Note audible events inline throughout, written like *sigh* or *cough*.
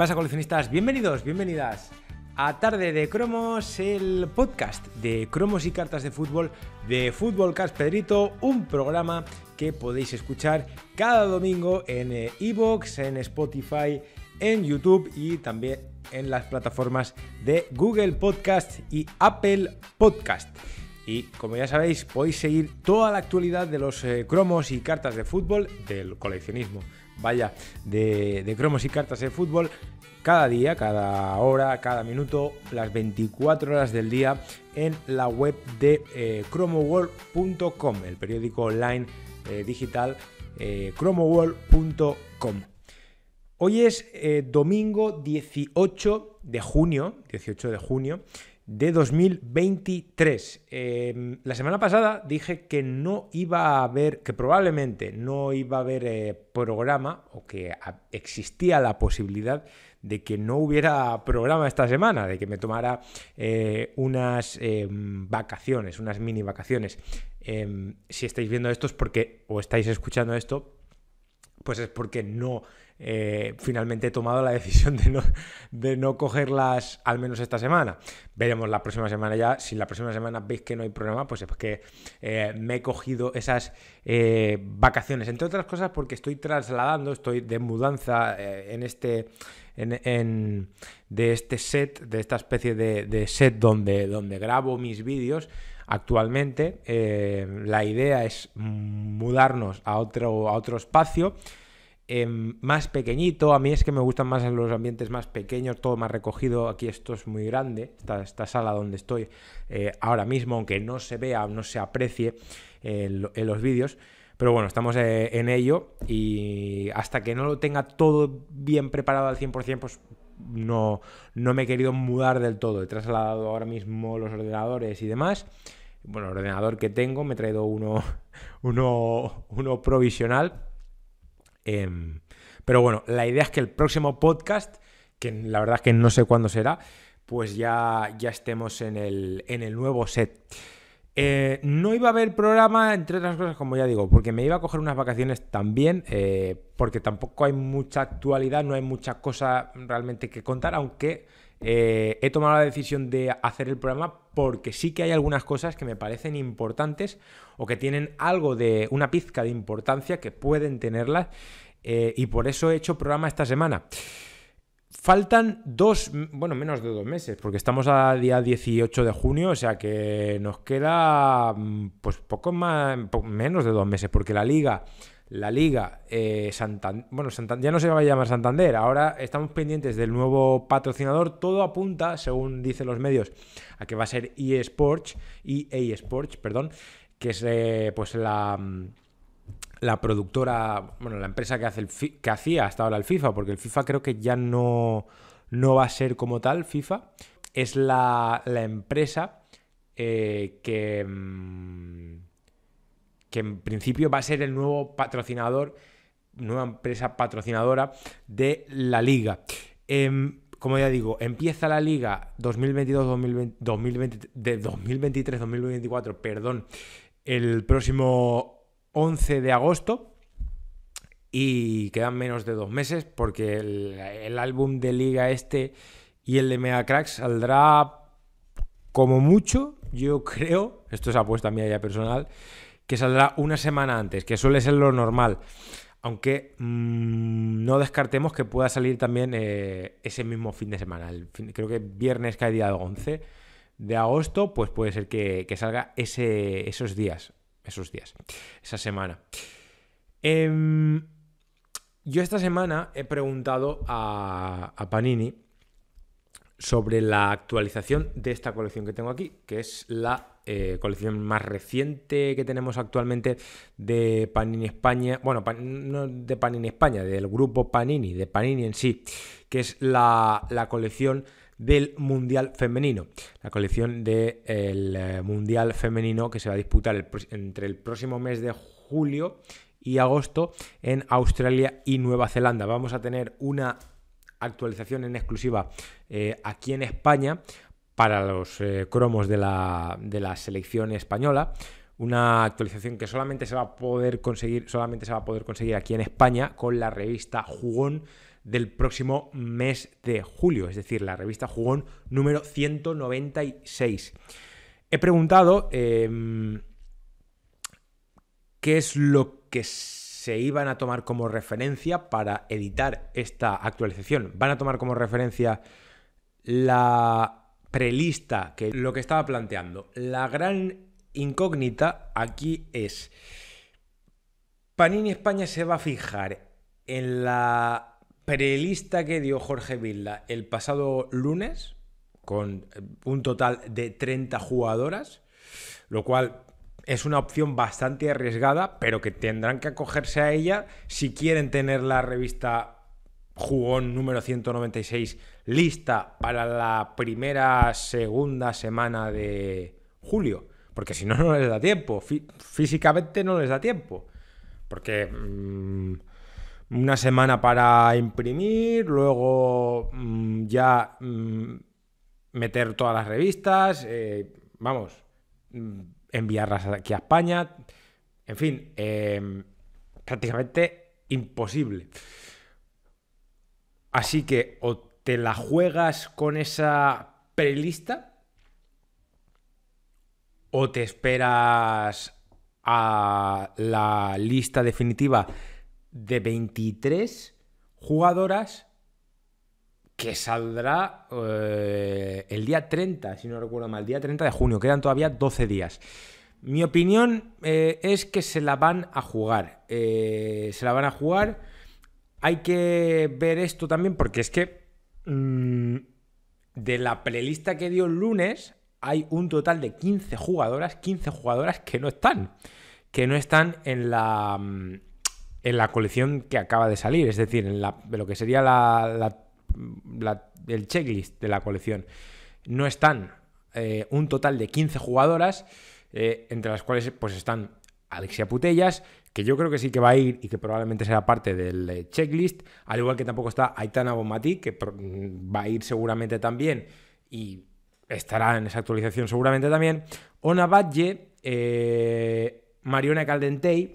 pasa, coleccionistas? Bienvenidos, bienvenidas a Tarde de Cromos, el podcast de cromos y cartas de fútbol de Fútbol Cast Pedrito, un programa que podéis escuchar cada domingo en Evox, eh, en Spotify, en YouTube y también en las plataformas de Google Podcast y Apple Podcast. Y como ya sabéis, podéis seguir toda la actualidad de los eh, cromos y cartas de fútbol, del coleccionismo, vaya, de, de, cromos y cartas de fútbol cada día, cada hora, cada minuto, las 24 horas del día en la web de eh, cromoworld.com, el periódico online eh, digital eh, cromoworld.com. Hoy es domingo 18 de junio, 18 de junio de 2023. Em, la semana pasada dije que no iba a haber, que probablemente no iba a haber programa o que existía la posibilidad de que no hubiera programa esta semana, de que me tomara eh, unas em, vacaciones, unas mini vacaciones. Em, si estáis viendo esto es porque, o estáis escuchando esto, pues es porque no eh, finalmente he tomado la *laughs* decisión de no, cogerlas al menos esta semana. Veremos la próxima semana ya. Si la próxima semana veis que no hay problema pues es que eh, me he cogido esas eh, vacaciones. Entre otras cosas porque estoy trasladando, estoy de mudanza en este... de este set, de esta especie de, set donde, donde grabo mis vídeos, actualmente la idea es mudarnos a otro, a otro espacio Em, más pequeñito. A mí es que me gustan más los ambientes más pequeños, todo más recogido. Aquí esto es muy grande, esta, esta sala donde estoy eh, ahora mismo, aunque no se vea, no se aprecie en, los vídeos. Pero bueno, estamos eh, en ello y hasta que no lo tenga todo bien preparado al 100%, pues no, no me he querido mudar del todo. He trasladado ahora mismo los ordenadores y demás. Bueno, el ordenador que tengo, me he traído uno, *laughs* uno, uno provisional Em, pero bueno, la idea es que el próximo podcast, que la verdad es que no sé cuándo será, pues ya, ya estemos en el, nuevo set. Eh, no iba a haber programa, entre otras cosas, como ya digo, porque me iba a coger unas vacaciones también, eh, porque tampoco hay mucha actualidad, no hay mucha cosa realmente que contar, aunque eh, he tomado la decisión de hacer el programa porque sí que hay algunas cosas que me parecen importantes o que tienen algo de una pizca de importancia que pueden tenerlas eh, y por eso he hecho programa esta semana. Faltan dos, bueno, menos de dos meses, porque estamos a día 18 de junio, o sea que nos queda mm, pues poco más, menos de dos meses, porque la liga la Liga eh, Santander, bueno, ya no se va a llamar Santander, ahora estamos pendientes del nuevo patrocinador, todo apunta, según dicen los medios, a que va a ser eSports, EA Sports, perdón, que es eh, pues la, mm, la productora, bueno, la empresa que, hace que hacía hasta ahora el FIFA, porque el FIFA creo que ya no, no va a ser como tal FIFA, es la, empresa eh, que... Mm, que en principio va a ser el nuevo patrocinador, nueva empresa patrocinadora de la liga. Em, como ya digo, empieza la liga 2022-2023-2024, perdón, el próximo 11 de agosto y quedan menos de dos meses porque el, álbum de liga este y el de Mega Cracks saldrá como mucho, yo creo, esto es apuesta mía ya personal, que saldrá una semana antes, que suele ser lo normal. Aunque mm, no descartemos que pueda salir también eh, ese mismo fin de semana. creo que viernes cae día 11 de agosto, pues puede ser que, salga ese, esos días, esos días, esa semana. Em, yo esta semana he preguntado a Panini sobre la actualización de esta colección que tengo aquí, que es la eh, colección más reciente que tenemos actualmente de Panini España, bueno, no de Panini España, del grupo Panini, de Panini en sí, que es la, colección del Mundial Femenino, la colección del eh, Mundial Femenino que se va a disputar entre el próximo mes de julio y agosto en Australia y Nueva Zelanda. Vamos a tener una actualización en exclusiva eh, aquí en España para los eh, cromos de la, selección española una actualización que solamente se va a poder conseguir, solamente se va a poder conseguir aquí en España con la revista Jugón del próximo mes de julio, es decir, la revista Jugón número 196. He preguntado em, qué es lo que se iban a tomar como referencia para editar esta actualización. ¿Van a tomar como referencia la prelista, que lo que estaba planteando. La gran incógnita aquí es, Panini España se va a fijar en la prelista que dio Jorge Vilda el pasado lunes, con eh, un total de 30 jugadoras, lo cual es una opción bastante arriesgada, pero que tendrán que acogerse a ella si quieren tener la revista Jugón número 196 lista para la primera, segunda semana de julio. Porque si no, no les da tiempo. físicamente no les da tiempo. Porque mm, una semana para imprimir, luego mm, ya mm, meter todas las revistas, eh, vamos, enviarlas aquí a España. En fin, em, prácticamente imposible. Así que o la juegas con esa prelista? ¿O te esperas a la lista definitiva de 23 jugadoras que saldrá eh, el día 30, si no recuerdo mal, el día 30 de junio? Quedan todavía 12 días. Mi opinión eh, es que se la van a jugar. Eh, se la van a jugar. Hay que ver esto también porque es que Mm, de la playlist que dio el lunes, hay un total de 15 jugadoras, 15 jugadoras que no están, que no están en la, mm, en la colección que acaba de salir, es decir, en, lo que sería la, la, el checklist de la colección. No están eh, un total de 15 jugadoras, eh, entre las cuales pues están Alexia Putellas, que yo creo que sí que va a ir y que probablemente será parte del eh, checklist, al igual que tampoco está Aitana Bomati, que mm, va a ir seguramente también y estará en esa actualización seguramente también, Ona Badge, eh, Mariona Caldentei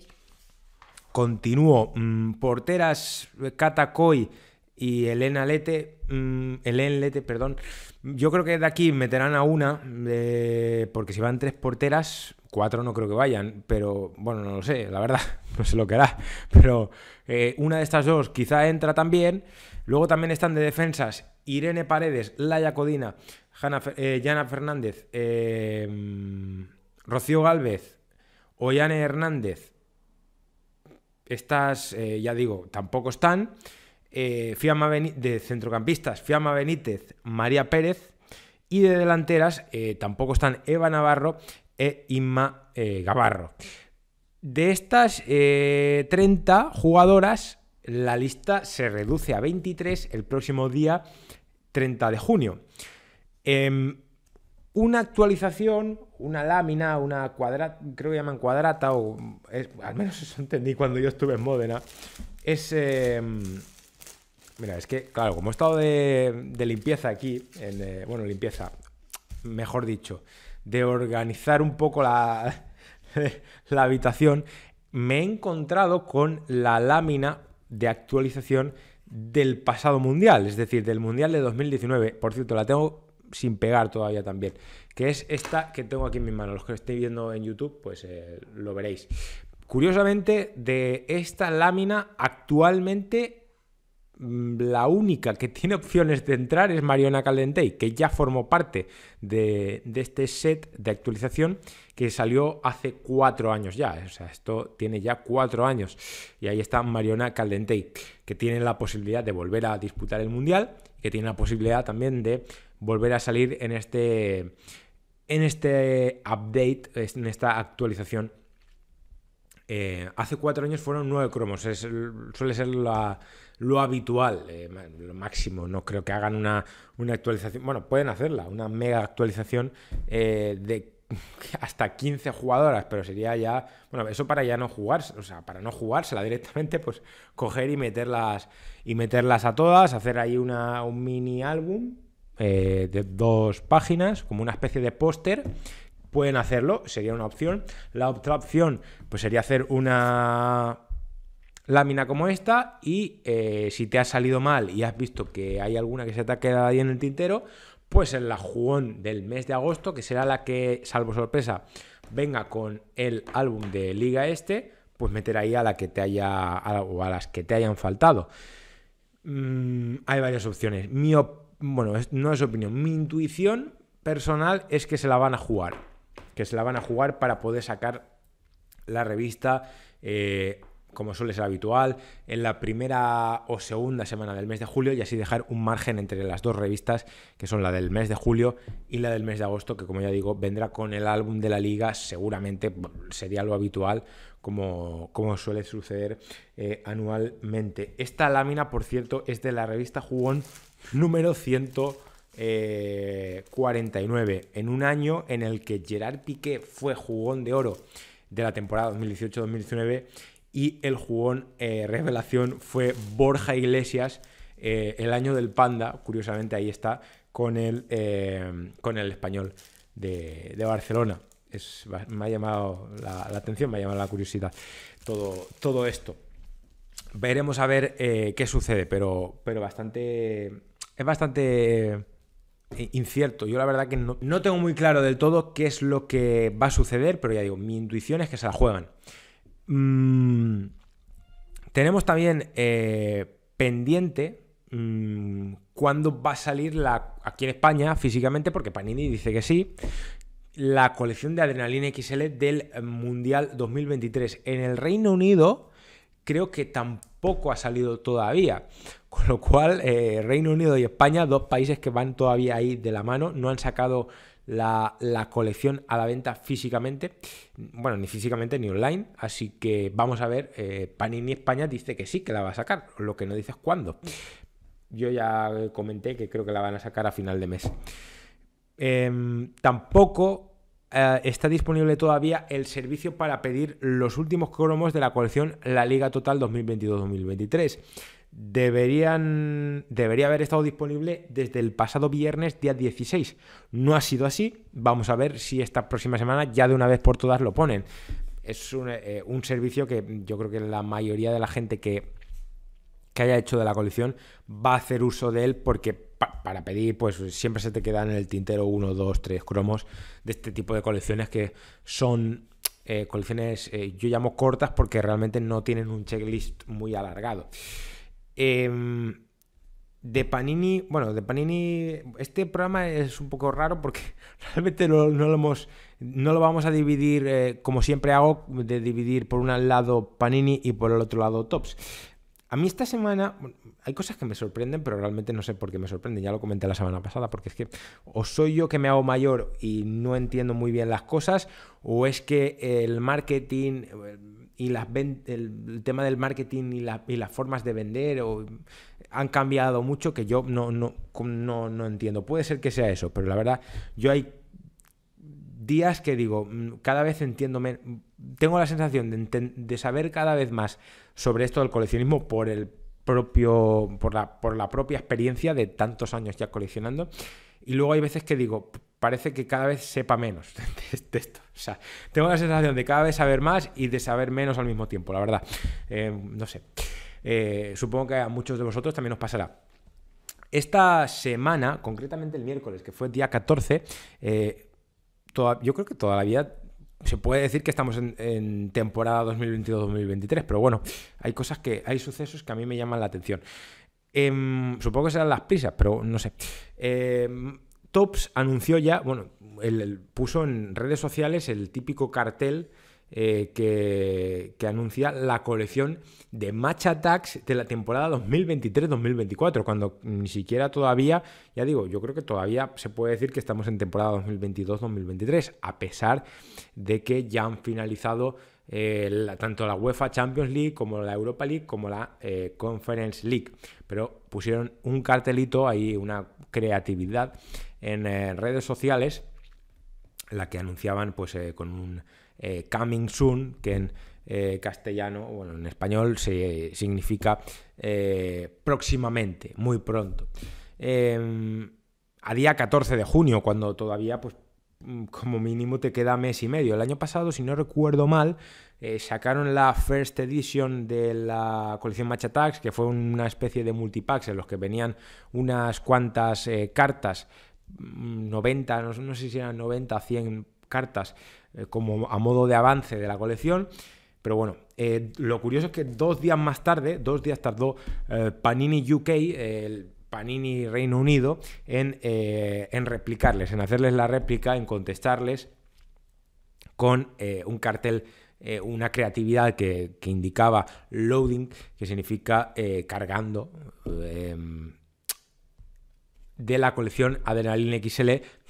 continúo mm, porteras Katakoy eh, y Elena Lete, mm, Elena Lete, perdón, yo creo que de aquí meterán a una, porque si van tres porteras, cuatro no creo que vayan, pero bueno, no lo sé, la verdad, *laughs* no sé lo que hará. Pero eh, una de estas dos quizá entra también. Luego también están de defensas Irene Paredes, Laia Codina, Jana, eh, Fernández, eh, Rocío Gálvez, Ollane Hernández. Estas, ya digo, tampoco están. Fiamma de centrocampistas, Fiamma Benítez, María Pérez. Y de delanteras tampoco están Eva Navarro e Inma eh, Gavarro. De estas 30 eh, jugadoras, la lista se reduce a 23 el próximo día 30 de junio. Em, una actualización, una lámina, una cuadrata, creo que llaman cuadrata, o al menos eso entendí cuando yo estuve en Módena, es... Em, mira, es que, claro, como he estado de, limpieza aquí, eh, bueno, limpieza, mejor dicho, de organizar un poco la, *laughs* la habitación, me he encontrado con la lámina de actualización del pasado mundial, es decir, del mundial de 2019. Por cierto, la tengo sin pegar todavía también, que es esta que tengo aquí en mi mano. Los que estéis viendo en YouTube, pues eh, lo veréis. Curiosamente, de esta lámina actualmente Mm, la única que tiene *laughs* opciones de entrar es Mariona Caldentey, que ya formó parte de, este set de actualización que salió hace cuatro años ya. Eh, o sea, esto tiene ya cuatro años. Y ahí está Mariona Caldentey, que tiene la posibilidad de volver a disputar el Mundial, que tiene la posibilidad también de volver a salir en este, en este update, en esta actualización eh, hace cuatro años fueron nueve cromos, suele ser lo habitual, eh, lo máximo. No creo que hagan una, actualización, bueno, pueden hacerla, una mega actualización eh, de *laughs* hasta 15 jugadoras, pero sería ya, bueno, eso para ya no jugar, o sea, para no jugársela directamente, pues coger y meterlas y meterlas a todas, hacer ahí una, un mini álbum de dos páginas, como una especie de póster pueden hacerlo, sería una opción. La otra opción pues sería hacer una lámina como esta y eh, si te ha salido mal y has visto que hay alguna que se te ha quedado ahí en el tintero, pues en la jugón del mes de agosto, que será la que, salvo sorpresa, venga con el álbum de Liga Este, pues meter ahí a la que te haya a las que te hayan faltado. Mm, hay varias opciones. Mi bueno, no es opinión, mi intuición personal es que se la van a jugar que se la van a jugar para poder sacar la revista. Eh, como suele ser habitual, en la primera o segunda semana del mes de julio y así dejar un margen entre las dos revistas, que son la del mes de julio y la del mes de agosto, que como ya digo, vendrá con el álbum de la liga, seguramente sería lo habitual, como, como suele suceder eh, anualmente. Esta lámina, por cierto, es de la revista Jugón número 100. 49 eh, en un año en el que Gerard Piqué fue jugón de oro de la temporada 2018-2019 y el jugón eh, revelación fue Borja Iglesias eh, el año del Panda, curiosamente ahí está, con el, con el español de, Barcelona. me ha llamado la, atención, me ha llamado la curiosidad todo, todo esto. Veremos a ver qué sucede, pero, pero bastante... Es bastante eh, incierto. Yo la verdad que no, tengo muy claro del todo qué es lo que va a suceder, pero ya digo, mi intuición es que se la juegan. Mm, tenemos también eh, pendiente mm, cuándo va a salir la, aquí en España físicamente, porque Panini dice que sí, la colección de Adrenalina XL del Mundial 2023. En el Reino Unido creo que tampoco ha salido todavía. Con lo cual, eh, Reino Unido y España, dos países que van todavía ahí de la mano, no han sacado la, colección a la venta físicamente, bueno, ni físicamente ni online, así que vamos a ver, eh, Panini España dice que sí, que la va a sacar, lo que no dices es cuándo. Yo ya comenté que creo que la van a sacar a final de mes. Em, tampoco eh, está disponible todavía el servicio para pedir los últimos cromos de la colección La Liga Total 2022-2023 deberían, debería haber estado disponible desde el pasado viernes día 16. No ha sido así. Vamos a ver si esta próxima semana ya de una vez por todas lo ponen. Es eh, eh, un, servicio que yo creo que la mayoría de la gente que, que haya hecho de la colección va a hacer uso de él porque para pedir pues siempre se te quedan en el tintero 1, 2, 3 cromos de este tipo de colecciones que son eh, colecciones yo llamo cortas porque realmente no tienen un checklist muy alargado. Em, de Panini, bueno, de Panini, este programa es un poco raro porque *laughs* realmente no, lo, hemos, no lo vamos a dividir eh, como siempre hago, de dividir por un lado Panini y por el otro lado Tops. A mí esta semana hay cosas que me sorprenden, pero realmente no sé por qué me sorprenden. Ya lo comenté la semana pasada, porque es que o soy yo que me hago mayor y no entiendo muy bien las cosas, o es que el marketing y las el, tema del marketing y, las formas de vender o, han cambiado mucho que yo no, no, entiendo. Puede ser que sea eso, pero la verdad, yo hay días que digo, mm, cada vez entiendo, tengo la sensación de, de, saber cada vez más sobre esto del coleccionismo por el propio, por la, por la propia experiencia de tantos años ya coleccionando. Y luego hay veces que digo, parece que cada vez sepa menos *laughs* de, esto. O sea, tengo la sensación de cada vez saber más y de saber menos al mismo tiempo, la verdad. Eh, no sé. Eh, supongo que a muchos de vosotros también os pasará. Esta semana, concretamente el miércoles, que fue día 14, eh, yo creo que todavía se puede decir que estamos en, temporada 2022-2023, pero bueno, hay cosas que, hay sucesos que a mí me llaman la atención. Em, supongo que serán las prisas, pero no sé. Eh, Tops anunció ya, bueno, puso en redes sociales el típico cartel eh, que, anuncia la colección de Match Attacks de la temporada 2023-2024, cuando ni siquiera todavía, ya digo, yo creo que todavía se puede decir que estamos en temporada 2022-2023, a pesar de que ya han finalizado eh, tanto la UEFA Champions League como la Europa League como la eh, Conference League. Pero pusieron un cartelito ahí, una creatividad en eh, redes sociales, la que anunciaban pues eh, con un eh, coming soon, que en castellano, bueno, en español se, significa próximamente, muy pronto. Em, a día 14 de junio, cuando todavía pues mm, como mínimo te queda mes y medio. El año pasado, si no recuerdo mal, sacaron la first edition de la colección Machatax, que fue una especie de multipacks en los que venían unas cuantas cartas 90, no, sé si eran 90, 100 cartas eh, como a modo de avance de la colección. Pero bueno, eh, lo curioso es que dos días más tarde, dos días tardó eh, Panini UK, el Panini Reino Unido, en, replicarles, en hacerles la réplica, en contestarles con un cartel una creatividad que, indicaba loading, que significa cargando, de la colección Adrenaline XL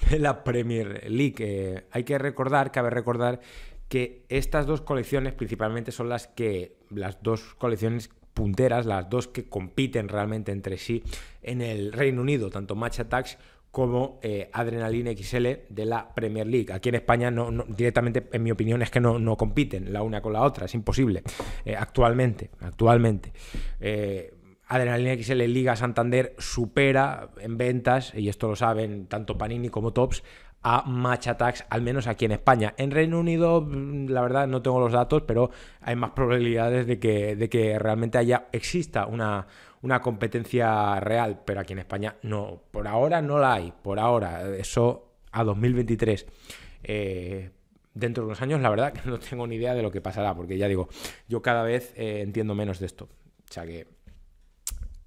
de la Premier League. Eh, hay que recordar, cabe recordar que estas dos colecciones principalmente son las que las dos colecciones punteras, las dos que compiten realmente entre sí en el Reino Unido, tanto Match Attacks como eh, Adrenaline XL de la Premier League. Aquí en España directamente, en mi opinión, es que no, no, compiten la una con la otra, es imposible eh, actualmente, actualmente. Adrenalina XL Liga Santander supera en ventas, y esto lo saben tanto Panini como Tops, a Match Attacks, al menos aquí en España. En Reino Unido, mm, la verdad, no tengo los datos, pero hay más probabilidades de que, de que realmente haya, exista una, una competencia real, pero aquí en España no, por ahora no la hay, por ahora, eso a 2023. Eh, dentro de unos años, la verdad que *laughs* no tengo ni idea de lo que pasará, porque ya digo, yo cada vez eh, entiendo menos de esto. O sea que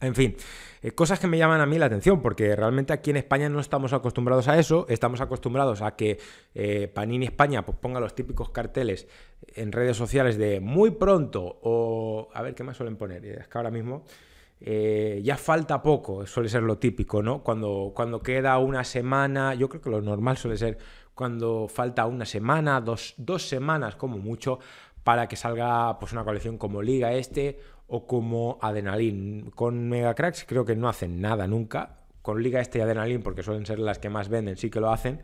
en fin, eh, cosas que me llaman a mí la atención, porque realmente aquí en España no estamos acostumbrados a eso, estamos acostumbrados a que eh, Panini España pues, ponga los típicos carteles en redes sociales de muy pronto o... A ver, ¿qué más suelen poner? Eh, es que ahora mismo... ya falta poco, suele ser lo típico, ¿no? Cuando, cuando queda una semana, yo creo que lo normal suele ser cuando falta una semana, dos, dos semanas como mucho, para que salga pues, una colección como Liga este o como Adrenaline Con Mega Cracks creo que no hacen nada nunca. Con Liga este y Adrenaline porque suelen ser las que más venden, sí que lo hacen.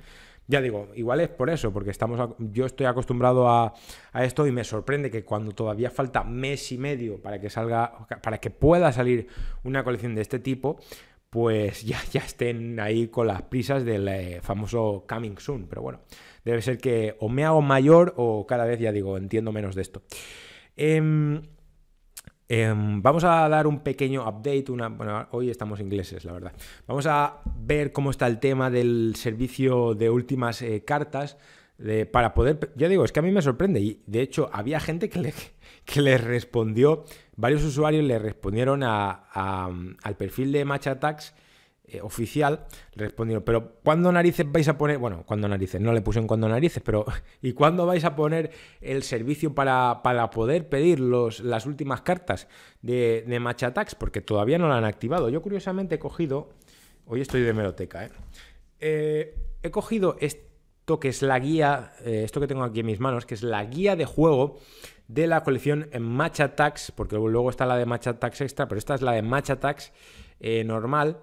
Ya digo, igual es por eso, porque estamos yo estoy acostumbrado a, esto y me sorprende que cuando todavía falta mes y medio para que salga, para que pueda salir una colección de este tipo, pues ya, ya estén ahí con las prisas del eh, famoso coming soon. Pero bueno, Debe ser que o me hago mayor o cada vez ya digo, entiendo menos de esto. Em, em, vamos a dar un pequeño update. bueno, hoy estamos ingleses, la verdad. Vamos a ver cómo está el tema del servicio de últimas eh, cartas. para poder. Ya digo, es que a mí me sorprende. Y de hecho, había gente que le, que le respondió. Varios usuarios le respondieron al perfil de Match Attacks eh, oficial, respondió respondieron, pero ¿cuándo narices vais a poner? Bueno, cuando narices? No le pusieron cuando narices, pero *laughs* ¿y cuándo vais a poner el servicio para, para poder pedir los, las últimas cartas de, de attacks Porque todavía no la han activado. Yo curiosamente he cogido, hoy estoy de meroteca, ¿eh? Eh, he cogido esto que es la guía, esto que tengo aquí en mis manos, que es la guía de juego de la colección en Match Attacks, porque luego está la de Match Attacks Extra, pero esta es la de Match Attacks normal.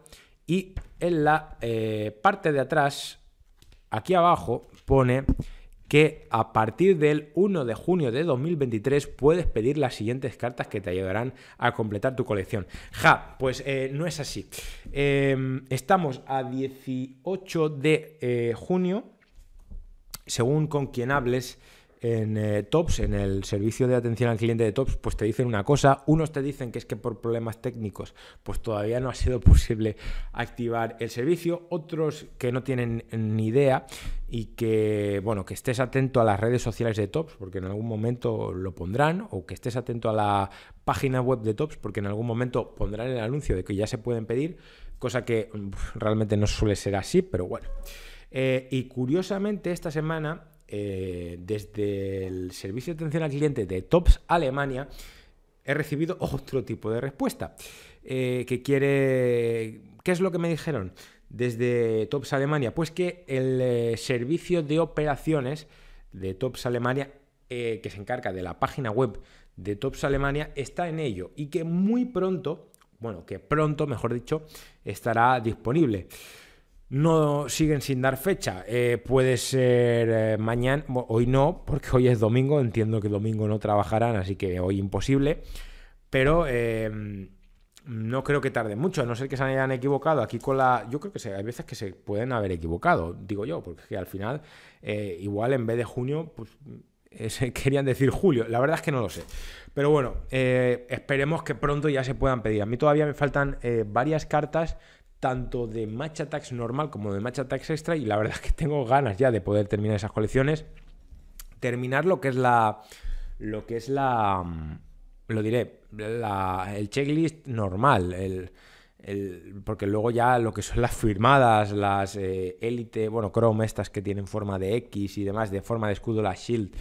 Y en la eh, parte de atrás, aquí abajo, pone que a partir del 1 de junio de 2023 puedes pedir las siguientes cartas que te ayudarán a completar tu colección. Ja, pues eh, no es así. Em, estamos a 18 de eh, junio, según con quien hables en eh, TOPS, en el servicio de atención al cliente de TOPS, pues te dicen una cosa, unos te dicen que es que por problemas técnicos, pues todavía no ha sido *laughs* posible activar el servicio, otros que no tienen ni idea y que, bueno, que estés atento a las redes sociales de TOPS, porque en algún momento lo pondrán, o que estés atento a la página web de TOPS, porque en algún momento pondrán el anuncio de que ya se pueden pedir, cosa que mm, realmente no suele ser así, pero bueno. Eh, y curiosamente esta semana eh, desde el servicio de atención al cliente de TOPS Alemania he recibido otro tipo de respuesta. Eh, que quiere. ¿Qué es lo que me dijeron desde TOPS Alemania? Pues que el eh, servicio de operaciones de TOPS Alemania, que se encarga de la página web de TOPS Alemania, está en ello y que muy pronto, bueno, que pronto, mejor dicho, estará disponible no siguen sin dar fecha. Eh, puede ser eh, mañana, hoy no, porque hoy es domingo, entiendo que domingo no trabajarán, así que hoy imposible, pero em, no creo que tarde mucho, no sé que se hayan equivocado aquí con la... Yo creo que hay veces que se pueden haber equivocado, digo yo, porque al final eh, igual en vez de junio, pues *laughs* querían decir julio. La verdad es que no lo sé. Pero bueno, esperemos que pronto ya se puedan pedir. A mí todavía me faltan varias cartas tanto de Match Attacks normal como de Match Attacks extra y la verdad es *laughs* que tengo ganas ya de poder terminar esas colecciones, terminar lo que es la lo que es la mm, lo diré, el checklist normal, el, el, porque luego ya lo que son las firmadas, las eh, élite, bueno, Chrome estas que tienen forma de X y demás, de forma de escudo, la Shield,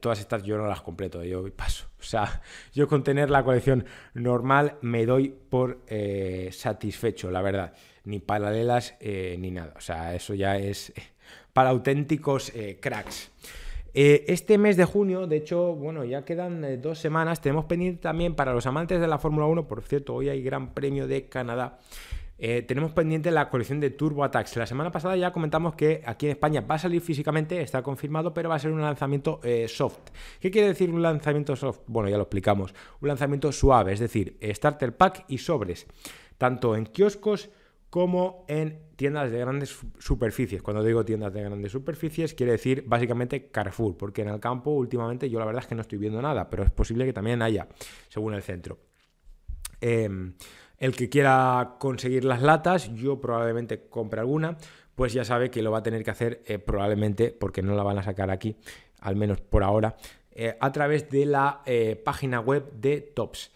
todas estas yo no las completo, yo paso. O sea, yo con tener la colección normal me doy por eh, satisfecho, la verdad. Ni paralelas eh, ni nada. O sea, eso ya es eh, para auténticos cracks. este mes de junio, de hecho, bueno, ya quedan dos semanas. Tenemos pendiente también para los amantes de la Fórmula 1. Por cierto, hoy hay Gran Premio de Canadá. Eh, tenemos pendiente la colección de Turbo Attacks. La semana pasada ya comentamos que aquí en España va a salir físicamente, está confirmado, pero va a ser un lanzamiento eh, soft. ¿Qué quiere decir un lanzamiento soft? Bueno, ya lo explicamos. Un lanzamiento suave, es decir, starter pack y sobres, tanto en kioscos como en tiendas de grandes superficies. Cuando digo tiendas de grandes superficies, quiere decir básicamente Carrefour, porque en el campo últimamente yo la verdad es que no estoy viendo nada, pero es posible que también haya, según el centro. Em, el que quiera conseguir las latas, yo probablemente compre alguna, pues ya sabe que lo va a tener que hacer eh, probablemente, porque no la van a sacar aquí, al menos por ahora, eh, a través de la eh, página web de Tops.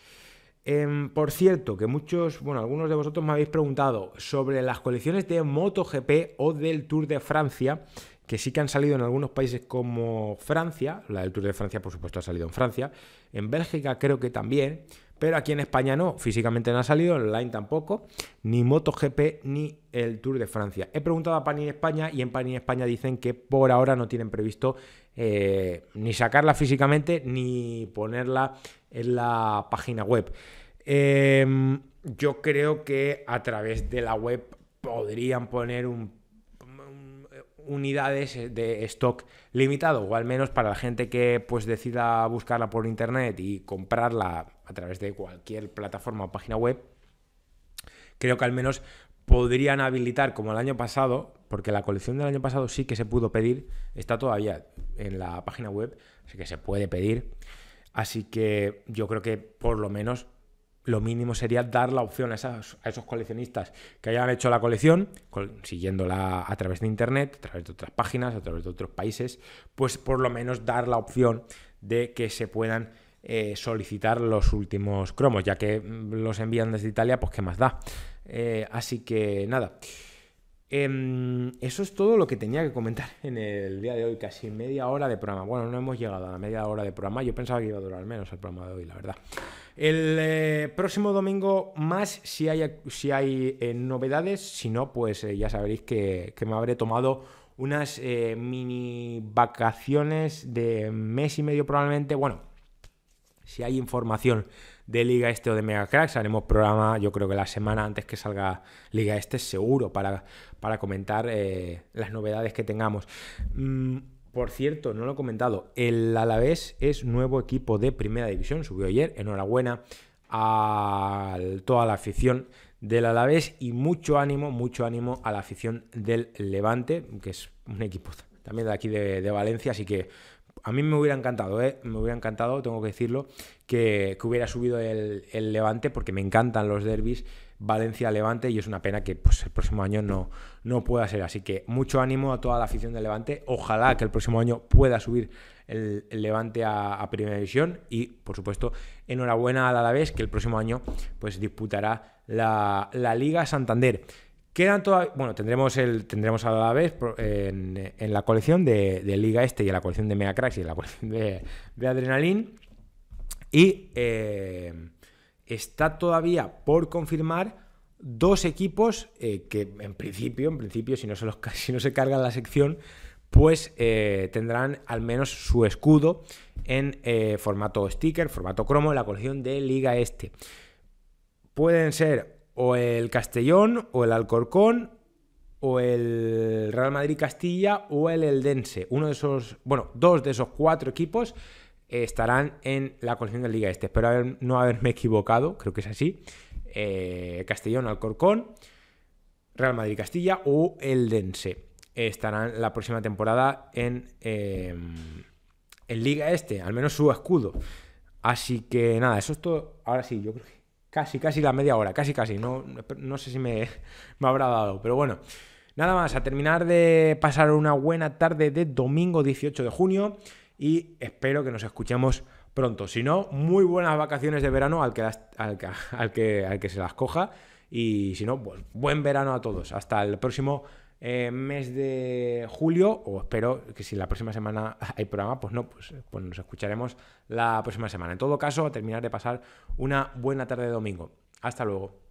Em, por cierto, que muchos, bueno, algunos de vosotros me habéis preguntado sobre las colecciones de MotoGP o del Tour de Francia, que sí que han salido en algunos países como Francia, la del Tour de Francia por supuesto ha salido en Francia, en Bélgica creo que también, pero aquí en España no, físicamente no ha salido, online tampoco, ni MotoGP ni el Tour de Francia. He preguntado a Panini España y en Panini España dicen que por ahora no tienen previsto eh, ni sacarla físicamente ni ponerla en la página web. Em, yo creo que a través de la web podrían poner un unidades de stock limitado o al menos para la gente que pues decida buscarla por internet y comprarla a través de cualquier plataforma o página web, creo que al menos podrían habilitar como el año pasado, porque la colección del año pasado sí que se pudo pedir, está todavía en la página web, así que se puede pedir. Así que yo creo que por lo menos lo mínimo sería dar la opción a, esos coleccionistas que hayan hecho la colección, siguiéndola a través de internet, a través de otras páginas, a través de otros países, pues por lo menos dar la opción de que se puedan eh, solicitar los últimos cromos, ya que mm, los envían desde Italia, pues que más da. Eh, así que nada. Em, eso es todo lo que tenía que comentar *laughs* en el día de hoy, casi media hora de programa. Bueno, no hemos llegado a la media hora de programa. Yo pensaba que iba a durar menos el programa de hoy, la verdad. El eh, próximo domingo más si hay, si hay novedades, si no, pues ya sabréis que, que, me habré tomado unas mini vacaciones de mes y medio probablemente, bueno, si hay información de Liga Este o de Mega Cracks, haremos programa, yo creo que la semana antes que salga Liga Este, seguro, para, para comentar eh, las novedades que tengamos. Mm, por cierto, no lo he comentado, el Alavés es nuevo equipo de Primera División, subió ayer, enhorabuena a toda la afición del Alavés y mucho ánimo, mucho ánimo a la afición del Levante, que es un equipo también de aquí de Valencia, así que a mí me hubiera encantado, ¿eh? me hubiera encantado, tengo que decirlo, que, hubiera subido el, Levante, porque me encantan los derbis Valencia-Levante y es una pena que pues, el próximo año no, no pueda ser. Así que mucho ánimo a toda la afición del Levante. Ojalá que el próximo año pueda subir el, Levante a, Primera División y, por supuesto, enhorabuena al Alavés que el próximo año pues, disputará la, la Liga Santander. Quedan Bueno, tendremos, el, tendremos a la vez en, la colección de, Liga Este y en la colección de Mega Crax y en la colección de, de Adrenalin. Y eh, está todavía por confirmar dos equipos eh, que, en principio, en principio, si no se, los, *laughs* no se carga la sección, pues eh, tendrán al menos su escudo en formato sticker, formato cromo, en la colección de Liga Este. Pueden ser o el Castellón, o el Alcorcón, o el Real Madrid Castilla, o el Eldense. Uno de esos, bueno, dos de esos cuatro equipos eh, estarán en la colección de Liga Este. Espero no haberme equivocado, creo que es así. Eh, Castellón, Alcorcón, Real Madrid Castilla o Eldense estarán la próxima temporada en, em, en Liga Este, al menos su escudo. Así que nada, eso es todo. Ahora sí, yo creo que Casi, casi la media hora, casi, casi. No, no sé si *laughs* me, habrá dado, pero bueno. Nada más, a terminar de pasar una buena tarde de domingo 18 de junio y espero que nos escuchemos pronto. Si no, muy buenas vacaciones de verano al que, al, que, al que, al que se las coja. Y si no, buen verano a todos. Hasta el próximo eh, mes de julio, o espero que si la próxima semana *laughs* hay programa, pues no, pues, pues nos escucharemos la próxima semana. En todo caso, a terminar de pasar una buena tarde de domingo. Hasta luego.